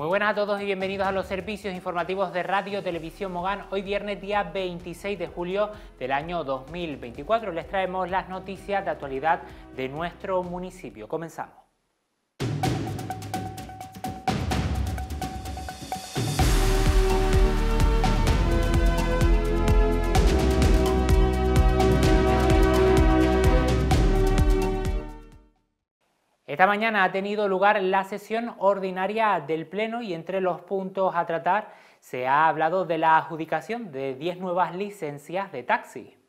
Muy buenas a todos y bienvenidos a los servicios informativos de Radio Televisión Mogán. Hoy viernes día 26 de julio del año 2024 les traemos las noticias de actualidad de nuestro municipio. Comenzamos. Esta mañana ha tenido lugar la sesión ordinaria del Pleno y entre los puntos a tratar se ha hablado de la adjudicación de 10 nuevas licencias de taxi.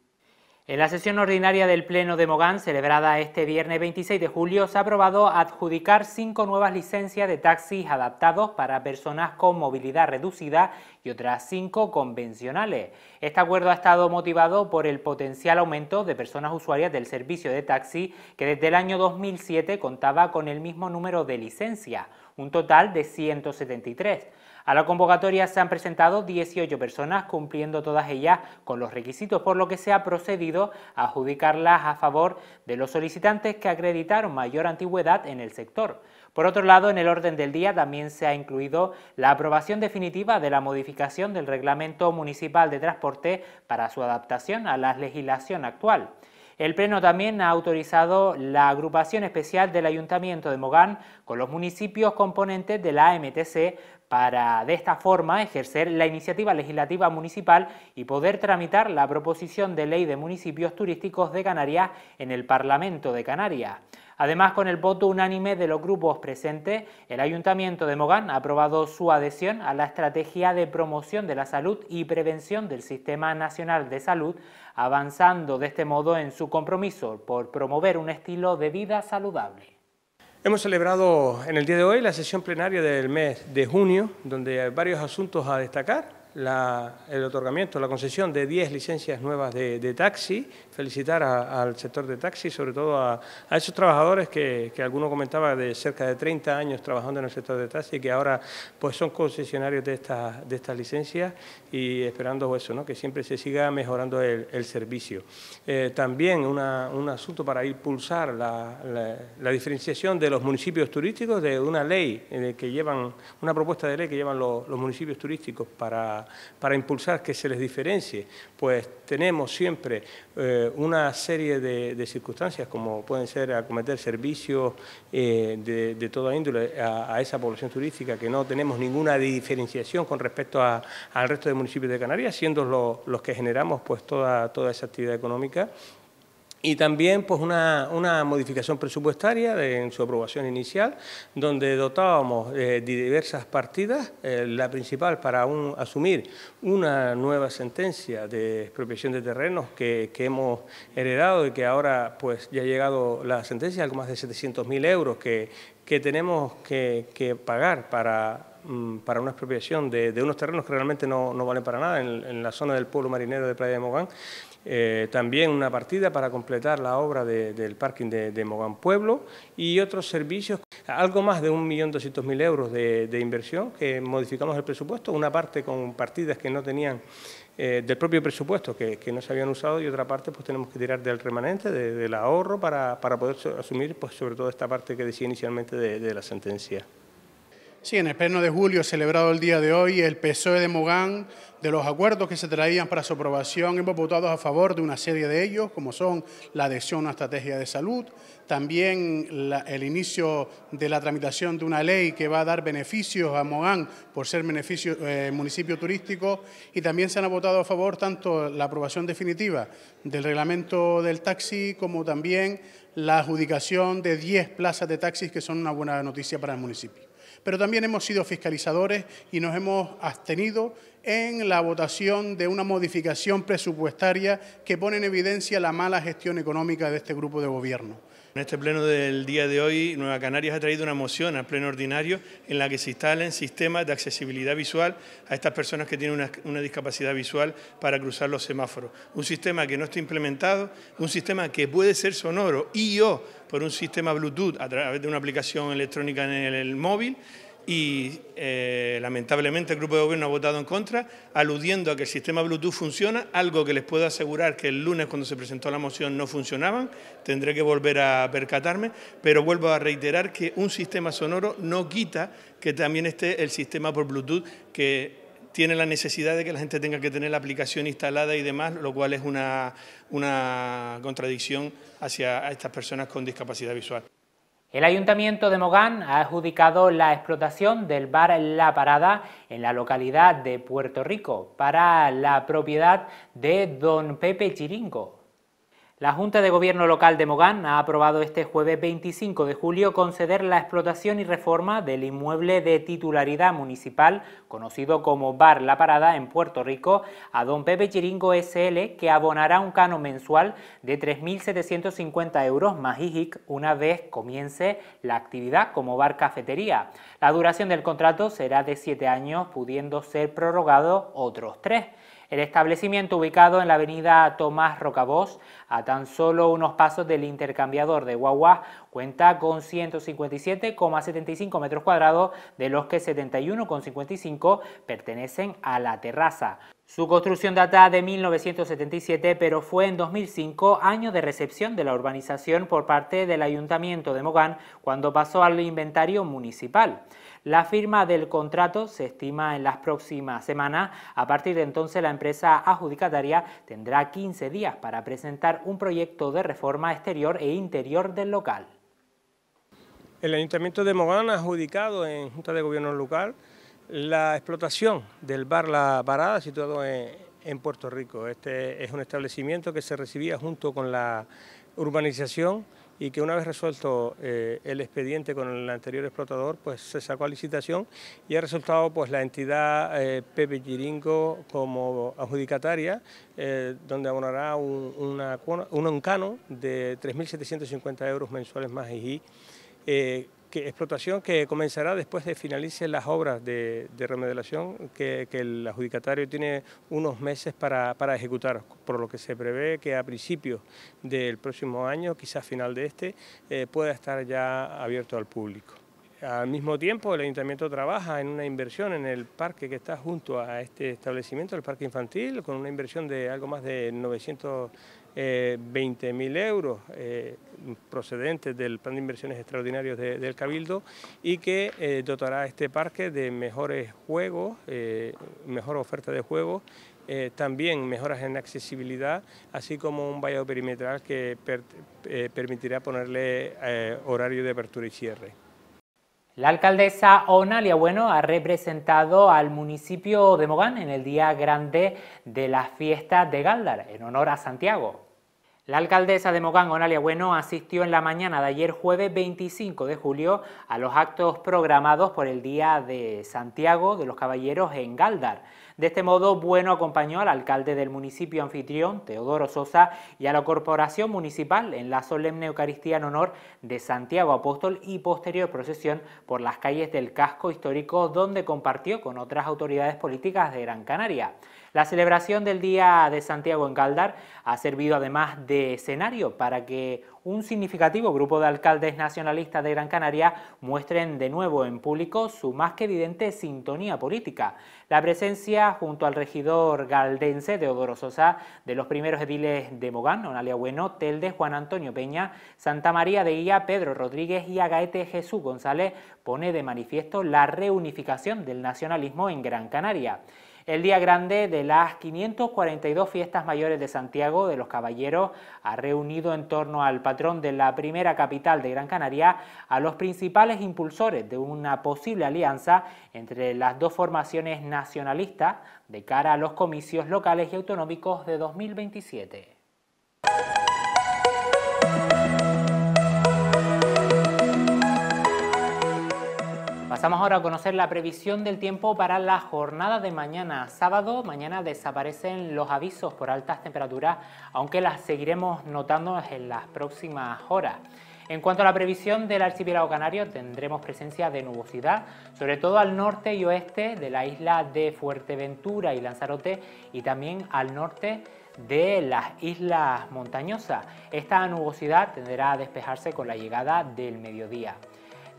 En la sesión ordinaria del Pleno de Mogán, celebrada este viernes 26 de julio, se ha aprobado adjudicar cinco nuevas licencias de taxis adaptados para personas con movilidad reducida y otras cinco convencionales. Este acuerdo ha estado motivado por el potencial aumento de personas usuarias del servicio de taxi, que desde el año 2007 contaba con el mismo número de licencias, un total de 173. A la convocatoria se han presentado 18 personas, cumpliendo todas ellas con los requisitos, por lo que se ha procedido a adjudicarlas a favor de los solicitantes que acreditaron mayor antigüedad en el sector. Por otro lado, en el orden del día también se ha incluido la aprobación definitiva de la modificación del Reglamento Municipal de Transporte para su adaptación a la legislación actual. El Pleno también ha autorizado la agrupación especial del Ayuntamiento de Mogán con los municipios componentes de la AMTC para de esta forma ejercer la iniciativa legislativa municipal y poder tramitar la proposición de ley de municipios turísticos de Canarias en el Parlamento de Canarias. Además, con el voto unánime de los grupos presentes, el Ayuntamiento de Mogán ha aprobado su adhesión a la Estrategia de Promoción de la Salud y Prevención del Sistema Nacional de Salud, avanzando de este modo en su compromiso por promover un estilo de vida saludable. Hemos celebrado en el día de hoy la sesión plenaria del mes de junio, donde hay varios asuntos a destacar el otorgamiento, la concesión de 10 licencias nuevas de, taxi, felicitar al sector de taxi, sobre todo a, esos trabajadores que, que, alguno comentaba de cerca de 30 años trabajando en el sector de taxi, que ahora pues son concesionarios de estas, de estas licencias y esperando eso, ¿no? que siempre se siga mejorando el, servicio. Eh, también un asunto para impulsar la, diferenciación de los municipios turísticos, de una ley en eh, que llevan, una propuesta de ley que llevan los municipios turísticos para para, impulsar que se les diferencie, pues tenemos siempre eh, una serie de, circunstancias como pueden ser acometer servicios eh, de, toda índole a, esa población turística que no tenemos ninguna diferenciación con respecto al resto de municipios de Canarias, siendo los, que generamos pues, toda esa actividad económica y también pues una, modificación presupuestaria en su aprobación inicial, donde dotábamos de eh, diversas partidas, eh, la principal para asumir una nueva sentencia de expropiación de terrenos que, hemos heredado y que ahora pues ya ha llegado la sentencia, algo más de 700.000 euros que, tenemos que pagar para Mm, para una expropiación de, unos terrenos que realmente no, no valen para nada en, la zona del pueblo marinero de Playa de Mogán. Eh, también una partida para completar la obra del parking de, Mogán Pueblo y otros servicios, algo más de 1.200.000 euros de, inversión que modificamos el presupuesto, una parte con partidas que no tenían eh, del propio presupuesto que, no se habían usado y otra parte pues tenemos que tirar del remanente, del ahorro para, poder asumir pues, sobre todo esta parte que decía inicialmente de la sentencia. Sí, en el pleno de julio celebrado el día de hoy, el PSOE de Mogán, de los acuerdos que se traían para su aprobación, hemos votado a favor de una serie de ellos, como son la adhesión a una estrategia de salud, también el inicio de la tramitación de una ley que va a dar beneficios a Mogán por ser eh, municipio turístico, y también se han votado a favor tanto la aprobación definitiva del reglamento del taxi como también la adjudicación de 10 plazas de taxis, que son una buena noticia para el municipio. Pero también hemos sido fiscalizadores y nos hemos abstenido en la votación de una modificación presupuestaria que pone en evidencia la mala gestión económica de este grupo de gobierno. En este pleno del día de hoy, Nueva Canarias ha traído una moción al pleno ordinario en la que se instalen sistemas de accesibilidad visual a estas personas que tienen una, una, discapacidad visual para cruzar los semáforos. Un sistema que no está implementado, un sistema que puede ser sonoro y yo por un sistema Bluetooth a través de una aplicación electrónica en el móvil y eh, lamentablemente el grupo de gobierno ha votado en contra, aludiendo a que el sistema Bluetooth funciona, algo que les puedo asegurar que el lunes cuando se presentó la moción no funcionaban, tendré que volver a percatarme, pero vuelvo a reiterar que un sistema sonoro no quita que también esté el sistema por Bluetooth que tiene la necesidad de que la gente tenga que tener la aplicación instalada y demás, lo cual es una, contradicción hacia estas personas con discapacidad visual. El Ayuntamiento de Mogán ha adjudicado la explotación del bar La Parada en la localidad de Puerto Rico para la propiedad de don Pepe Chiringo, la Junta de Gobierno Local de Mogán ha aprobado este jueves 25 de julio conceder la explotación y reforma del inmueble de titularidad municipal, conocido como Bar La Parada en Puerto Rico, a don Pepe Chiringo SL, que abonará un cano mensual de 3.750 euros más IJIC una vez comience la actividad como bar cafetería. La duración del contrato será de 7 años, pudiendo ser prorrogado otros 3. El establecimiento ubicado en la avenida Tomás Rocabós, a tan solo unos pasos del intercambiador de Guagua, cuenta con 157,75 metros cuadrados, de los que 71,55 pertenecen a la terraza. Su construcción data de 1977, pero fue en 2005, año de recepción de la urbanización por parte del Ayuntamiento de Mogán, cuando pasó al inventario municipal. La firma del contrato se estima en las próximas semanas. A partir de entonces, la empresa adjudicataria tendrá 15 días para presentar un proyecto de reforma exterior e interior del local. El Ayuntamiento de Mogán ha adjudicado en Junta de Gobierno local la explotación del bar La Parada situado en, en Puerto Rico. Este es un establecimiento que se recibía junto con la urbanización y que una vez resuelto eh, el expediente con el anterior explotador, pues se sacó a licitación y ha resultado pues la entidad eh, Pepe Giringo como adjudicataria, eh, donde abonará un, una, un, de 3.750 euros mensuales más IGI explotación que comenzará después de finalicen las obras de, remodelación que, el adjudicatario tiene unos meses para, ejecutar, por lo que se prevé que a principios del próximo año, quizás final de este, eh, pueda estar ya abierto al público. Al mismo tiempo, el ayuntamiento trabaja en una inversión en el parque que está junto a este establecimiento, el parque infantil, con una inversión de algo más de 900 20.000 eh, euros eh, procedentes del Plan de Inversiones Extraordinarios del Cabildo y que eh, dotará a este parque de mejores juegos, mejor oferta de juegos, también mejoras en accesibilidad, así como un vallado perimetral que permitirá ponerle horario de apertura y cierre. La alcaldesa Onalia Bueno ha representado al municipio de Mogán en el Día Grande de la Fiesta de Gáldar, en honor a Santiago. La alcaldesa de Mogán, Onalia Bueno, asistió en la mañana de ayer jueves 25 de julio a los actos programados por el Día de Santiago de los Caballeros en Galdar. De este modo, Bueno acompañó al alcalde del municipio anfitrión, Teodoro Sosa, y a la corporación municipal en la solemne Eucaristía en honor de Santiago Apóstol y posterior procesión por las calles del casco histórico donde compartió con otras autoridades políticas de Gran Canaria. La celebración del Día de Santiago en Caldar ha servido además de escenario para que un significativo grupo de alcaldes nacionalistas de Gran Canaria muestren de nuevo en público su más que evidente sintonía política. La presencia junto al regidor galdense Teodoro Sosa de los primeros ediles de Mogán, Onalia Bueno, Telde, Juan Antonio Peña, Santa María de Guía, Pedro Rodríguez y Agaete Jesús González pone de manifiesto la reunificación del nacionalismo en Gran Canaria. El día grande de las 542 fiestas mayores de Santiago de los Caballeros ha reunido en torno al patrón de la primera capital de Gran Canaria a los principales impulsores de una posible alianza entre las dos formaciones nacionalistas de cara a los comicios locales y autonómicos de 2027. Pasamos ahora a conocer la previsión del tiempo para la jornada de mañana. Sábado, mañana desaparecen los avisos por altas temperaturas, aunque las seguiremos notando en las próximas horas. En cuanto a la previsión del archipiélago canario, tendremos presencia de nubosidad, sobre todo al norte y oeste de la isla de Fuerteventura y Lanzarote y también al norte de las islas montañosas. Esta nubosidad tenderá a despejarse con la llegada del mediodía.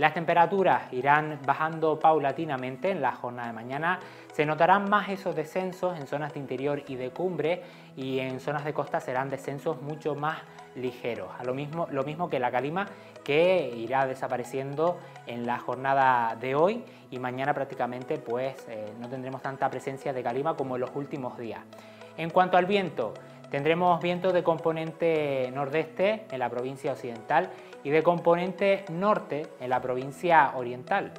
Las temperaturas irán bajando paulatinamente en la jornada de mañana. Se notarán más esos descensos en zonas de interior y de cumbre y en zonas de costa serán descensos mucho más ligeros. A lo, mismo, lo mismo que la calima que irá desapareciendo en la jornada de hoy y mañana prácticamente pues eh, no tendremos tanta presencia de calima como en los últimos días. En cuanto al viento, Tendremos vientos de componente nordeste en la provincia occidental y de componente norte en la provincia oriental.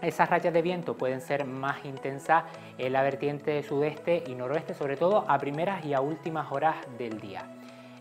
Esas rachas de viento pueden ser más intensas en la vertiente sudeste y noroeste, sobre todo a primeras y a últimas horas del día.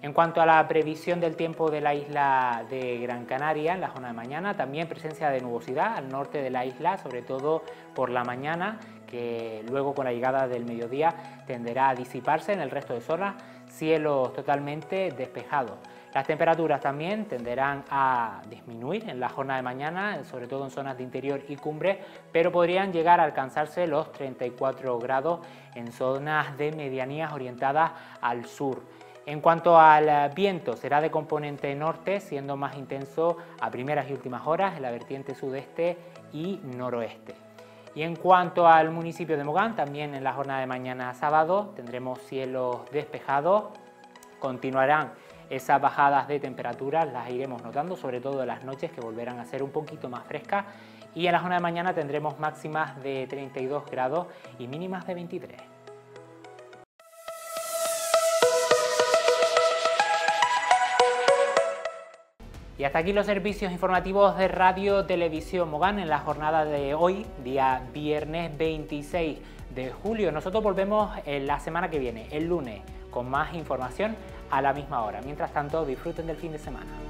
En cuanto a la previsión del tiempo de la isla de Gran Canaria, en la zona de mañana, también presencia de nubosidad al norte de la isla, sobre todo por la mañana, que luego con la llegada del mediodía tenderá a disiparse en el resto de zonas cielos totalmente despejados. Las temperaturas también tenderán a disminuir en la jornada de mañana, sobre todo en zonas de interior y cumbre, pero podrían llegar a alcanzarse los 34 grados en zonas de medianías orientadas al sur. En cuanto al eh, viento, será de componente norte, siendo más intenso a primeras y últimas horas en la vertiente sudeste y noroeste. Y en cuanto al municipio de Mogán, también en la jornada de mañana sábado tendremos cielos despejados, continuarán esas bajadas de temperaturas, las iremos notando, sobre todo en las noches que volverán a ser un poquito más frescas y en la jornada de mañana tendremos máximas de 32 grados y mínimas de 23. Y hasta aquí los servicios informativos de Radio Televisión Mogán en la jornada de hoy, día viernes 26 de julio. Nosotros volvemos eh, la semana que viene, el lunes, con más información a la misma hora. Mientras tanto, disfruten del fin de semana.